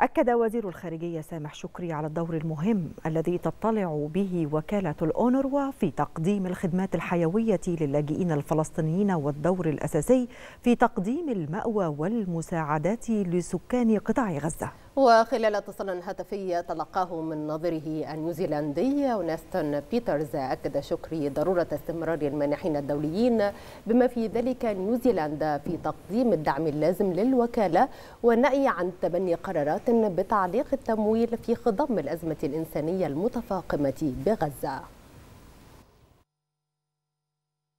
أكد وزير الخارجية سامح شكري على الدور المهم الذي تطلع به وكالة الأونروا في تقديم الخدمات الحيوية للاجئين الفلسطينيين والدور الأساسي في تقديم المأوى والمساعدات لسكان قطاع غزة وخلال اتصال هاتفي تلقاه من ناظره النيوزيلندي ناستون بيترز أكد شكري ضرورة استمرار المانحين الدوليين بما في ذلك نيوزيلندا في تقديم الدعم اللازم للوكالة والنأي عن تبني قرارات بتعليق التمويل في خضم الأزمة الإنسانية المتفاقمة بغزة